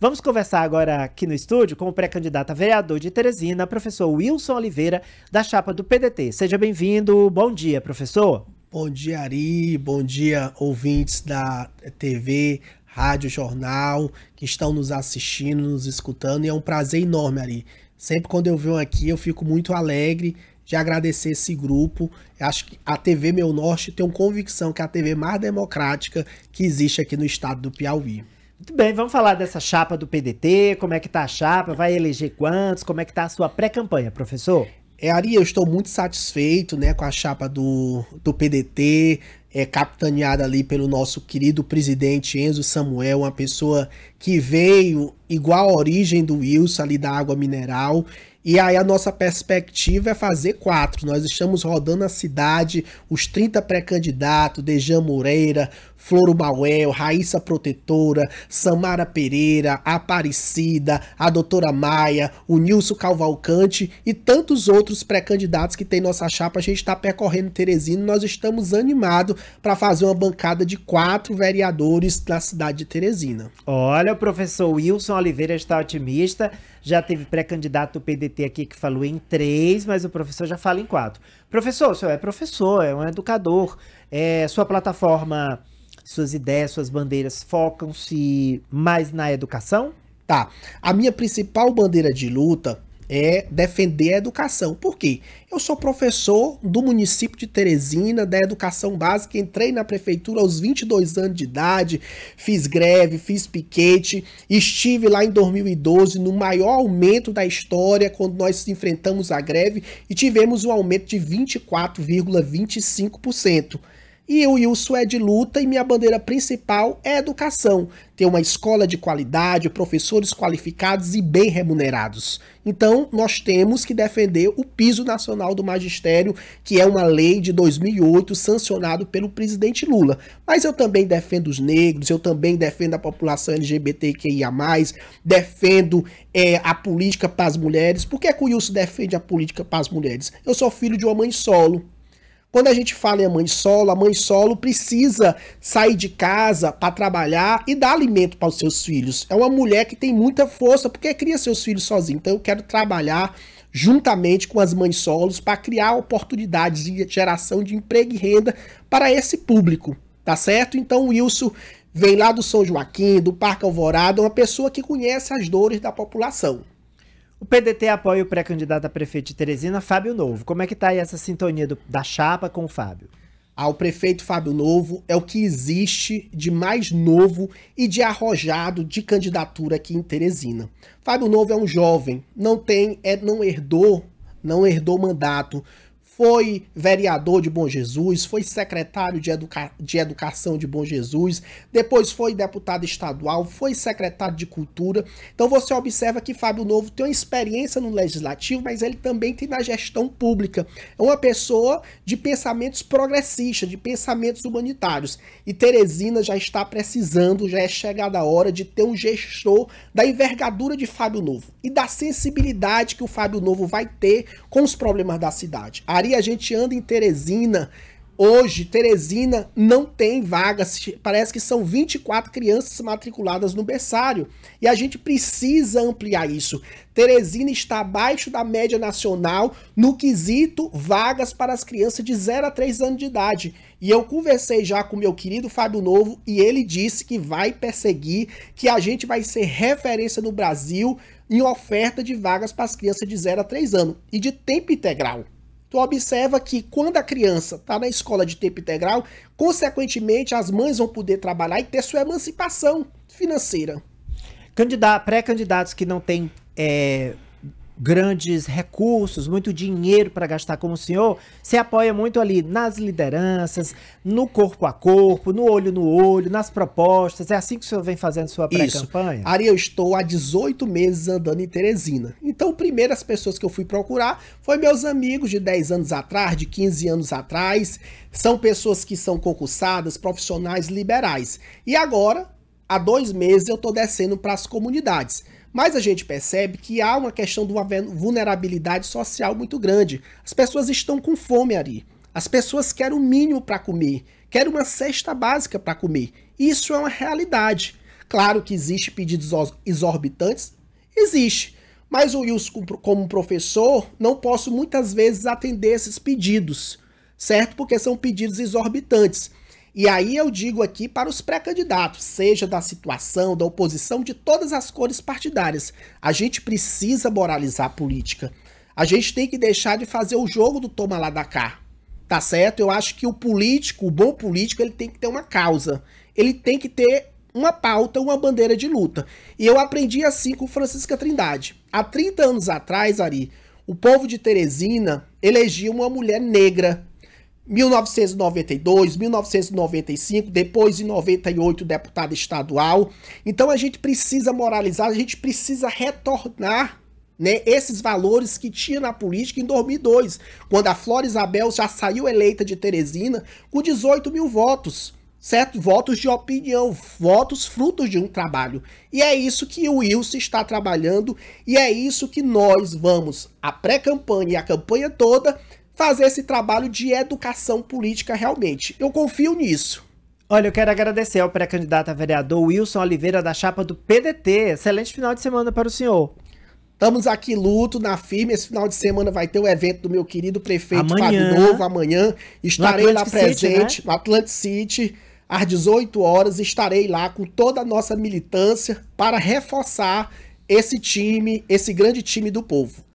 Vamos conversar agora aqui no estúdio com o pré-candidato a vereador de Teresina, professor Wilson Oliveira, da chapa do PDT. Seja bem-vindo. Bom dia, professor. Bom dia, Ari. Bom dia, ouvintes da TV, rádio, jornal, que estão nos assistindo, nos escutando. E é um prazer enorme, Ari. Sempre quando eu venho aqui, eu fico muito alegre de agradecer esse grupo. Eu acho que a TV Meu Norte tem convicção que é a TV mais democrática que existe aqui no estado do Piauí. Muito bem, vamos falar dessa chapa do PDT, como é que tá a chapa, vai eleger quantos, como é que tá a sua pré-campanha, professor? É, Ari, eu estou muito satisfeito né, com a chapa do, do PDT, é, capitaneada ali pelo nosso querido presidente Enzo Samuel, uma pessoa que veio igual à origem do Wilson, ali da água mineral, e aí a nossa perspectiva é fazer quatro. Nós estamos rodando a cidade, os 30 pré-candidatos, Dejan Moreira, Floro Mauel, Raíssa Protetora, Samara Pereira, Aparecida, a doutora Maia, o Nilson Calvalcante e tantos outros pré-candidatos que tem nossa chapa. A gente está percorrendo Teresina e nós estamos animados para fazer uma bancada de quatro vereadores na cidade de Teresina. Olha, o professor Wilson Oliveira está otimista, já teve pré-candidato do PDT tem aqui que falou em três, mas o professor já fala em quatro. Professor, o senhor é professor, é um educador, é, sua plataforma, suas ideias, suas bandeiras focam-se mais na educação? Tá. A minha principal bandeira de luta é defender a educação. Por quê? Eu sou professor do município de Teresina, da educação básica, entrei na prefeitura aos 22 anos de idade, fiz greve, fiz piquete, estive lá em 2012 no maior aumento da história, quando nós enfrentamos a greve e tivemos um aumento de 24,25%. E o Wilson é de luta e minha bandeira principal é educação. Ter uma escola de qualidade, professores qualificados e bem remunerados. Então, nós temos que defender o Piso Nacional do Magistério, que é uma lei de 2008 sancionado pelo presidente Lula. Mas eu também defendo os negros, eu também defendo a população LGBTQIA+, defendo é, a política para as mulheres. Por que, é que o Wilson defende a política para as mulheres? Eu sou filho de uma mãe solo. Quando a gente fala em mãe solo, a mãe solo precisa sair de casa para trabalhar e dar alimento para os seus filhos. É uma mulher que tem muita força porque cria seus filhos sozinha. Então eu quero trabalhar juntamente com as mães solos para criar oportunidades de geração de emprego e renda para esse público, tá certo? Então o Wilson vem lá do São Joaquim, do Parque Alvorada, uma pessoa que conhece as dores da população. O PDT apoia o pré-candidato a prefeito de Teresina, Fábio Novo. Como é que tá aí essa sintonia do, da chapa com o Fábio? Ao ah, prefeito Fábio Novo é o que existe de mais novo e de arrojado de candidatura aqui em Teresina. Fábio Novo é um jovem, não tem, é, não herdou, não herdou mandato foi vereador de Bom Jesus, foi secretário de, educa de Educação de Bom Jesus, depois foi deputado estadual, foi secretário de Cultura. Então você observa que Fábio Novo tem uma experiência no legislativo, mas ele também tem na gestão pública. É uma pessoa de pensamentos progressistas, de pensamentos humanitários. E Teresina já está precisando, já é chegada a hora de ter um gestor da envergadura de Fábio Novo e da sensibilidade que o Fábio Novo vai ter com os problemas da cidade. A Maria, a gente anda em Teresina. Hoje, Teresina não tem vagas. Parece que são 24 crianças matriculadas no berçário. E a gente precisa ampliar isso. Teresina está abaixo da média nacional no quesito vagas para as crianças de 0 a 3 anos de idade. E eu conversei já com meu querido Fábio Novo e ele disse que vai perseguir, que a gente vai ser referência no Brasil em oferta de vagas para as crianças de 0 a 3 anos e de tempo integral tu observa que quando a criança está na escola de tempo integral, consequentemente as mães vão poder trabalhar e ter sua emancipação financeira. Pré-candidatos que não têm é, grandes recursos, muito dinheiro para gastar como o senhor, se apoia muito ali nas lideranças, no corpo a corpo, no olho no olho, nas propostas. É assim que o senhor vem fazendo sua pré-campanha? Ari, eu estou há 18 meses andando em Teresina. Então, primeiro as pessoas que eu fui procurar foi meus amigos de 10 anos atrás, de 15 anos atrás. São pessoas que são concursadas, profissionais liberais. E agora, há dois meses, eu estou descendo para as comunidades mas a gente percebe que há uma questão de uma vulnerabilidade social muito grande. As pessoas estão com fome ali. As pessoas querem o mínimo para comer, querem uma cesta básica para comer. Isso é uma realidade. Claro que existe pedidos exorbitantes, existe. Mas o Wilson, como professor, não posso muitas vezes atender esses pedidos, certo? Porque são pedidos exorbitantes. E aí eu digo aqui para os pré-candidatos, seja da situação, da oposição, de todas as cores partidárias. A gente precisa moralizar a política. A gente tem que deixar de fazer o jogo do toma lá da cá. Tá certo? Eu acho que o político, o bom político, ele tem que ter uma causa. Ele tem que ter uma pauta, uma bandeira de luta. E eu aprendi assim com Francisca Trindade. Há 30 anos atrás, Ari, o povo de Teresina elegia uma mulher negra 1992, 1995, depois de 98 deputado estadual. Então a gente precisa moralizar, a gente precisa retornar né, esses valores que tinha na política em 2002, quando a Flora Isabel já saiu eleita de Teresina com 18 mil votos, certo? Votos de opinião, votos frutos de um trabalho. E é isso que o Wilson está trabalhando e é isso que nós vamos, a pré-campanha e a campanha toda, fazer esse trabalho de educação política realmente. Eu confio nisso. Olha, eu quero agradecer ao pré-candidato a vereador Wilson Oliveira da chapa do PDT. Excelente final de semana para o senhor. Estamos aqui luto, na firme. Esse final de semana vai ter o um evento do meu querido prefeito amanhã, Fábio Novo, amanhã. Estarei lá presente, City, né? no Atlantic City, às 18 horas. Estarei lá com toda a nossa militância para reforçar esse time, esse grande time do povo.